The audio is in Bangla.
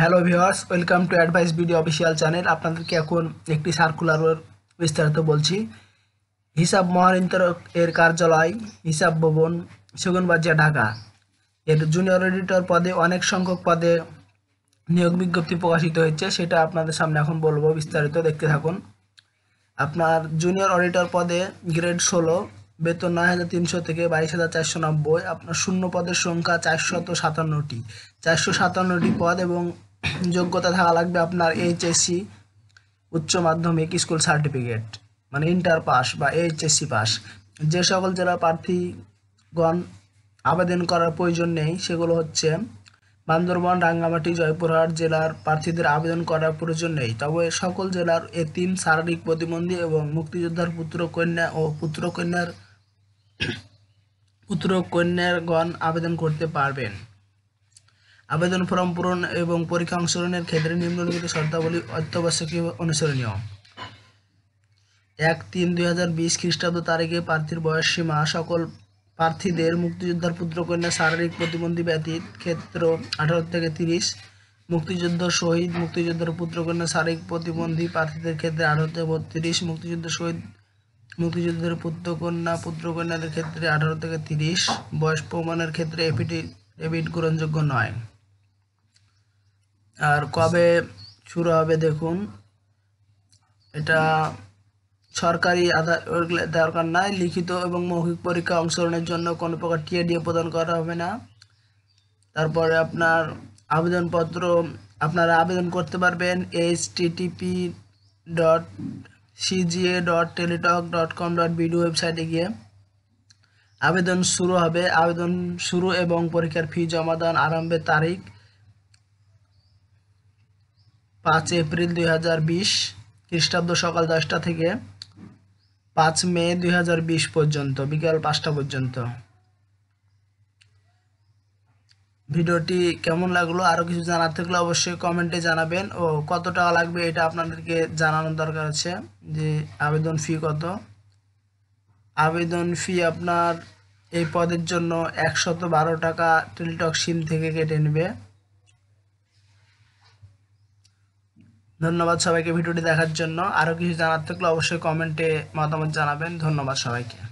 hello viewers welcome to advice video official channel আপনাদেরকে এখন একটি সার্কুলারের বিস্তারিত বলছি হিসাব মহানিন্তরক এর কার্যালয় হিসাব ভবন সেগুনবাজিয়া ঢাকা এর জুনিয়র এডিটর পদে অনেক সংখ্যক পদে নিয়োগ বিজ্ঞপ্তি প্রকাশিত হয়েছে সেটা আপনাদের সামনে এখন বলবো বিস্তারিত দেখতে থাকুন আপনার জুনিয়র অডিটর পদে গ্রেড ষোলো বেতন নয় হাজার তিনশো থেকে বাইশ হাজার চারশো নব্বই আপনার শূন্য পদের সংখ্যা চারশত সাতান্নটি চারশো সাতান্নটি পদ এবং যোগ্যতা থাকা লাগবে আপনার এইচএসসি উচ্চ মাধ্যমিক স্কুল সার্টিফিকেট মানে ইন্টার পাস বা এইচএসসি পাস যে সকল জেলা প্রার্থীগণ আবেদন করার প্রয়োজন নেই সেগুলো হচ্ছে বান্দরবান রাঙ্গামাটি জয়পুরহাট জেলার প্রার্থীদের আবেদন করার প্রয়োজন নেই তবে সকল জেলার এ তিন শারীরিক প্রতিবন্ধী এবং মুক্তিযোদ্ধার পুত্র কন্যা ও পুত্র কন্যার পুত্র কন্যাগণ আবেদন করতে পারবেন আবেদন ফর্ম পূরণ এবং পরীক্ষা অংশগ্রহণের ক্ষেত্রে নিম্নলিখিত শর্তাবলী অত্যাবশ্যকীয় অনুসরণীয় এক তিন দুই হাজার বিশ খ্রিস্টাব্দ তারিখে প্রার্থীর বয়স সীমা সকল প্রার্থীদের মুক্তিযোদ্ধার পুত্রকন্যা শারীরিক প্রতিবন্ধী ব্যতীত ক্ষেত্র আঠারো থেকে তিরিশ মুক্তিযুদ্ধ শহীদ মুক্তিযোদ্ধার পুত্রকন্যা শারীরিক প্রতিবন্ধী প্রার্থীদের ক্ষেত্রে আঠারো থেকে বত্রিশ মুক্তিযুদ্ধ শহীদ মুক্তিযুদ্ধের পুত্রকন্যা পুত্রকন্যাদের ক্ষেত্রে আঠারো থেকে তিরিশ বয়স প্রমাণের ক্ষেত্রে এফিডেভিট গ্রহণযোগ্য নয় আর কবে শুরু হবে দেখুন এটা সরকারি আধার দরকার নাই লিখিত এবং মৌখিক পরীক্ষা অংশগ্রহণের জন্য কোনো প্রকার টিএডিএ প্রদান করা হবে না তারপরে আপনার আবেদনপত্র আপনারা আবেদন করতে পারবেন H dot CGA dot Teletalk dot com dot BD ওয়েবসাইটে গিয়ে আবেদন শুরু হবে আবেদন শুরু এবং পরীক্ষার ফি জমা দান আরম্ভের তারিখ পাঁচ এপ্রিল দুই হাজার বিশ খ্রিস্টাব্দ সকাল দশটা থেকে পাঁচ মে দুই পর্যন্ত বিকাল পাঁচটা পর্যন্ত ভিডিওটি কেমন লাগলো আরও কিছু জানার থাকলে অবশ্যই কমেন্টে জানাবেন ও কত টাকা লাগবে এটা আপনাদেরকে জানানোর দরকার আছে যে আবেদন ফি কত আবেদন ফি আপনার এই পদের জন্য একশত বারো টাকা টেলিটক সিম থেকে কেটে নেবে ধন্যবাদ সবাইকে ভিডিওটি দেখার জন্য আরও কিছু জানার থাকলে অবশ্যই কমেন্টে মতামত জানাবেন ধন্যবাদ সবাইকে